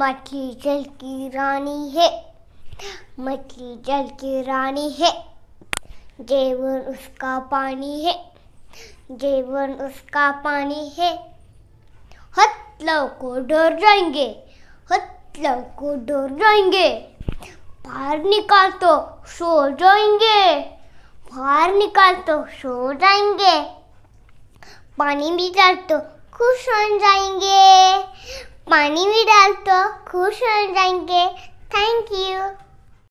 मछली जल की रानी है मछली जल की रानी है जीवन उसका पानी है जीवन उसका पानी है हतलों को डर जाएंगे हतलों को डर जाएंगे बाहर निकाल तो सो जाएंगे बाहर निकाल तो सो जाएंगे पानी भी डाल तो खुश हो जाएंगे पानी भी डाल दो तो खुश हो जाएंगे थैंक यू